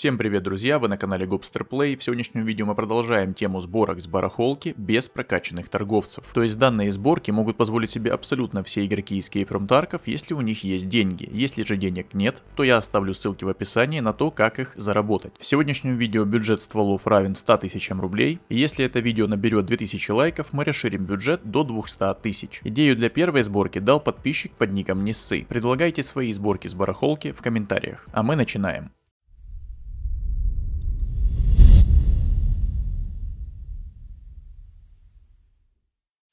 Всем привет, друзья, вы на канале Gobster Play. В сегодняшнем видео мы продолжаем тему сборок с барахолки без прокачанных торговцев. То есть данные сборки могут позволить себе абсолютно все игроки из Кейфром Тарков, если у них есть деньги. Если же денег нет, то я оставлю ссылки в описании на то, как их заработать. В сегодняшнем видео бюджет стволов равен 100 тысячам рублей. И если это видео наберет 2000 лайков, мы расширим бюджет до 200 тысяч. Идею для первой сборки дал подписчик под ником Ниссы. Предлагайте свои сборки с барахолки в комментариях. А мы начинаем.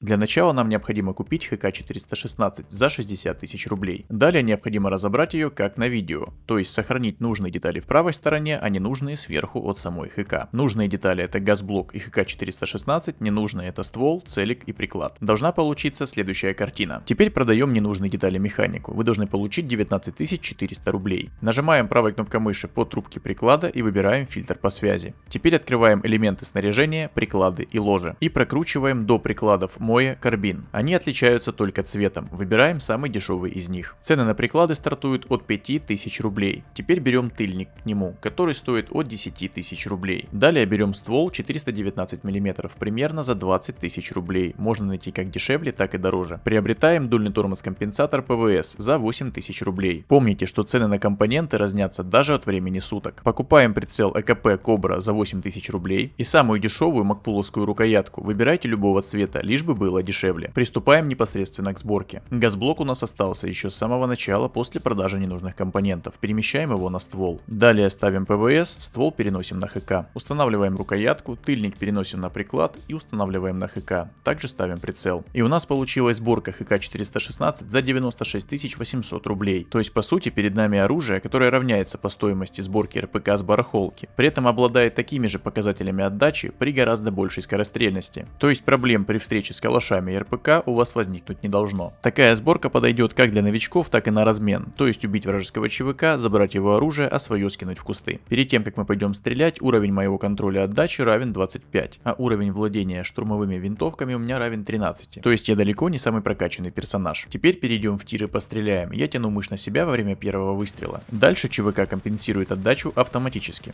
Для начала нам необходимо купить ХК-416 за 60 тысяч рублей. Далее необходимо разобрать ее как на видео, то есть сохранить нужные детали в правой стороне, а ненужные сверху от самой ХК. Нужные детали это газблок и ХК-416, ненужные это ствол, целик и приклад. Должна получиться следующая картина. Теперь продаем ненужные детали механику. Вы должны получить 19 400 рублей. Нажимаем правой кнопкой мыши по трубке приклада и выбираем фильтр по связи. Теперь открываем элементы снаряжения, приклады и ложи. И прокручиваем до прикладов мой Моя, Карбин. Они отличаются только цветом. Выбираем самый дешевый из них. Цены на приклады стартуют от 5000 рублей. Теперь берем тыльник к нему, который стоит от 10 тысяч рублей. Далее берем ствол 419 мм, примерно за 20 тысяч рублей. Можно найти как дешевле, так и дороже. Приобретаем дульный тормоз-компенсатор ПВС за 8 тысяч рублей. Помните, что цены на компоненты разнятся даже от времени суток. Покупаем прицел ЭКП Кобра за 8 тысяч рублей. И самую дешевую макпуловскую рукоятку выбирайте любого цвета, лишь бы был было дешевле. Приступаем непосредственно к сборке. Газблок у нас остался еще с самого начала после продажи ненужных компонентов. Перемещаем его на ствол. Далее ставим ПВС, ствол переносим на ХК. Устанавливаем рукоятку, тыльник переносим на приклад и устанавливаем на ХК. Также ставим прицел. И у нас получилась сборка ХК 416 за 96 800 рублей. То есть по сути перед нами оружие, которое равняется по стоимости сборки РПК с барахолки. При этом обладает такими же показателями отдачи при гораздо большей скорострельности. То есть проблем при встрече с колокольчиком шалашами РПК у вас возникнуть не должно. Такая сборка подойдет как для новичков, так и на размен, то есть убить вражеского ЧВК, забрать его оружие, а свое скинуть в кусты. Перед тем, как мы пойдем стрелять, уровень моего контроля отдачи равен 25, а уровень владения штурмовыми винтовками у меня равен 13, то есть я далеко не самый прокачанный персонаж. Теперь перейдем в тир и постреляем, я тяну мышь на себя во время первого выстрела. Дальше ЧВК компенсирует отдачу автоматически.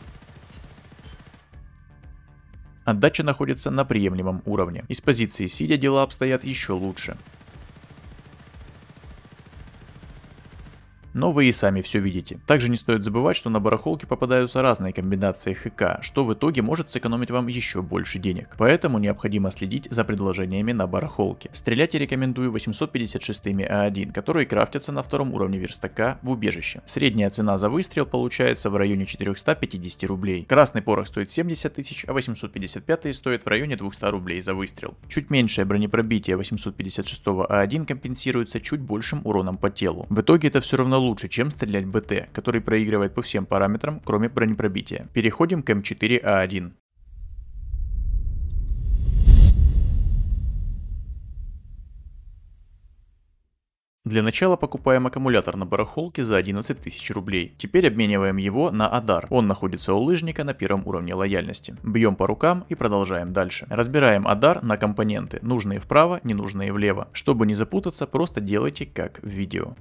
Отдача находится на приемлемом уровне. Из позиции сидя дела обстоят еще лучше. но вы и сами все видите. Также не стоит забывать, что на барахолке попадаются разные комбинации ХК, что в итоге может сэкономить вам еще больше денег. Поэтому необходимо следить за предложениями на барахолке. Стрелять я рекомендую 856 А1, которые крафтятся на втором уровне верстака в убежище. Средняя цена за выстрел получается в районе 450 рублей. Красный порох стоит 70 тысяч, а 855 стоит в районе 200 рублей за выстрел. Чуть меньшее бронепробитие 856 А1 компенсируется чуть большим уроном по телу. В итоге это все равно лучше, чем стрелять БТ, который проигрывает по всем параметрам, кроме бронепробития. Переходим к М4А1. Эм Для начала покупаем аккумулятор на барахолке за 11 тысяч рублей. Теперь обмениваем его на Адар. Он находится у лыжника на первом уровне лояльности. Бьем по рукам и продолжаем дальше. Разбираем Адар на компоненты, нужные вправо, ненужные влево. Чтобы не запутаться, просто делайте как в видео.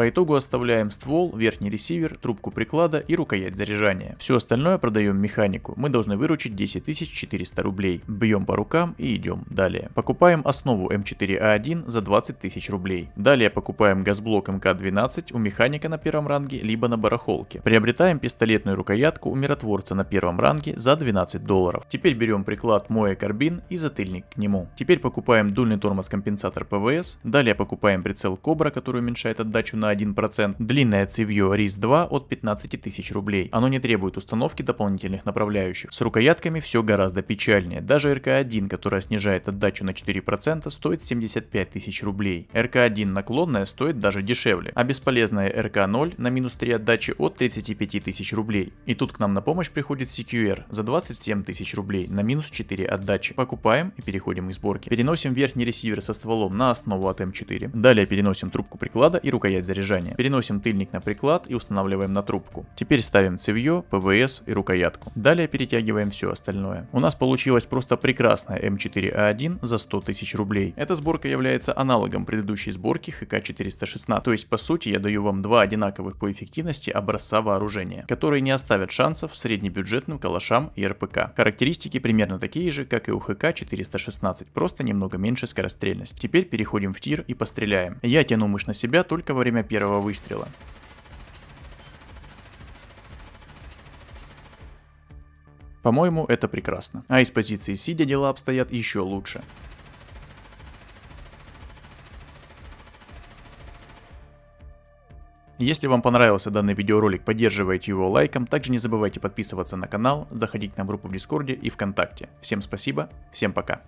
По итогу оставляем ствол, верхний ресивер, трубку приклада и рукоять заряжания. Все остальное продаем механику. Мы должны выручить 10 400 рублей. Бьем по рукам и идем далее. Покупаем основу М4А1 эм за 20 тысяч рублей. Далее покупаем газблок МК-12 эм у механика на первом ранге, либо на барахолке. Приобретаем пистолетную рукоятку у миротворца на первом ранге за 12 долларов. Теперь берем приклад Моя Карбин и затыльник к нему. Теперь покупаем дульный тормоз компенсатор ПВС. Далее покупаем прицел Кобра, который уменьшает отдачу на 1%. Длинное цевьё RIS-2 от 15 тысяч рублей. Оно не требует установки дополнительных направляющих. С рукоятками все гораздо печальнее. Даже РК-1, которая снижает отдачу на 4%, стоит 75 тысяч рублей. РК-1 наклонная стоит даже дешевле, а бесполезная РК-0 на минус 3 отдачи от 35 тысяч рублей. И тут к нам на помощь приходит CQR за 27 тысяч рублей на минус 4 отдачи. Покупаем и переходим из сборки. Переносим верхний ресивер со стволом на основу от М4. Эм Далее переносим трубку приклада и рукоять заряжания. Переносим тыльник на приклад и устанавливаем на трубку. Теперь ставим цевье, ПВС и рукоятку. Далее перетягиваем все остальное. У нас получилась просто прекрасная эм М4А1 за 100 тысяч рублей. Эта сборка является аналогом предыдущей сборки ХК-416, то есть по сути я даю вам два одинаковых по эффективности образца вооружения, которые не оставят шансов среднебюджетным калашам и РПК. Характеристики примерно такие же, как и у ХК-416, просто немного меньше скорострельность. Теперь переходим в тир и постреляем. Я тяну мышь на себя только во время время первого выстрела. По-моему, это прекрасно. А из позиции сидя дела обстоят еще лучше. Если вам понравился данный видеоролик, поддерживайте его лайком, также не забывайте подписываться на канал, заходить на группу в Дискорде и ВКонтакте. Всем спасибо, всем пока.